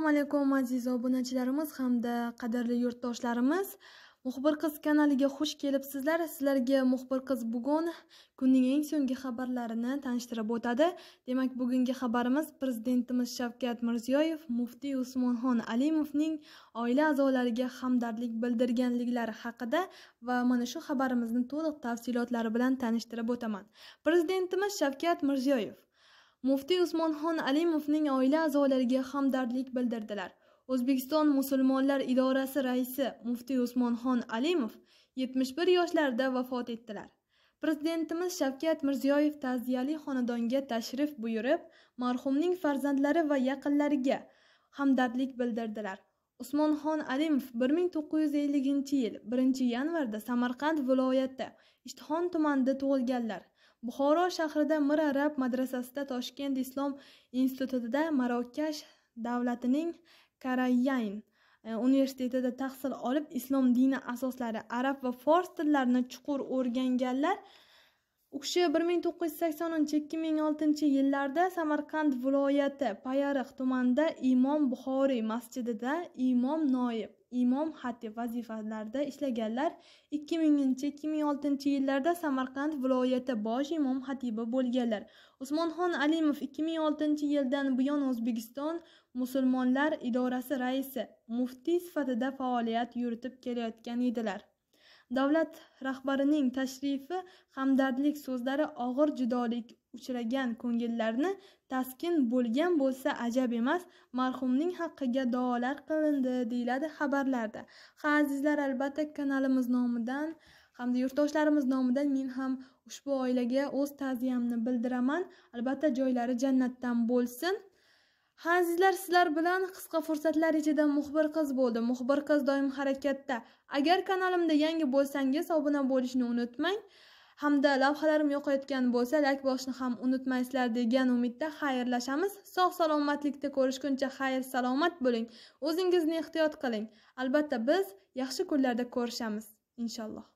assalomu alaykum aziz obunachilarimiz hamda qadrli yurtdoshlarimiz muxbir qiz kanaliga xush kelibsizlar sizlarga muxbir qiz bugun kunning eng so'nggi xabarlarini tanishtirib o'tadi demak bugungi xabarimiz prezidentimiz shavkat mirziyoyev muftiy usmonxon alimovning oila a'zolariga hamdardlik bildirganliklari haqida va mana shu xabarimizni to'liq tafsilotlari bilan tanishtirib o'taman prezidentimiz shavkat mirziyoyev muftiy usmonxon alimovning oila a'zolariga hamdardlik bildirdilar o'zbekiston musulmonlar idorasi raisi muftiy usmonxon alimov 71 yoshlarida vafot etdilar prezidentimiz shavkat mirziyoyev ta'ziyali xonadonga tashrif buyurib marhumning farzandlari va yaqinlariga hamdardlik bildirdilar usmonxon alimov 1950 yil 1 yanvarda samarqand viloyati ishtixon tumanida tug'ilganlar buxoro shahrida mir arab madrasasida toshkent islom institutida marokash davlatining karayayn e, universitetida tahsil olib islom dini asoslari arab va fors tillarini chuqur o'rganganlar u kishi bir ming to'qqiz yuz saksoninchi ikki ming oltinchi yillarda samarqand viloyati payariq tumanida imom buxoriy masjidida imom noib imom xatib vazifalarida ishlaganlar ikki minginchi ikki ming oltinchi yillarda samarqand viloyati bosh imom xatibi bo'lganlar usmonxon alimov ikki ming oltinchi yildan buyon o'zbekiston musulmonlar idorasi raisi muftiy sifatida faoliyat yuritib kelayotgan edilar davlat rahbarining tashrifi hamdardlik so'zlari og'ir judolik uchragan ko'ngillarni taskin bo'lgan bo'lsa ajab emas marhumning haqqiga duolar qilindi deyiladi xabarlarda ha azizlar albatta kanalimiz nomidan hamda yurtdoshlarimiz nomidan men ham ushbu oilaga o'z ta'ziyamni bildiraman albatta joylari jannatdan bo'lsin ha sizlar bilan qisqa fursatlar ichida muxbir qiz bo'ldi muxbir qiz doim harakatda agar kanalimda yangi bo'lsangiz obuna bo'lishni unutmang hamda lavhalarim yoqayotgan bo'lsa layk bosishni ham unutmaysizlar degan umidda xayrlashamiz sog' salomatlikda ko'rishguncha xayr salomat bo'ling o'zingizni ehtiyot qiling albatta biz yaxshi kunlarda ko'rishamiz inshaalloh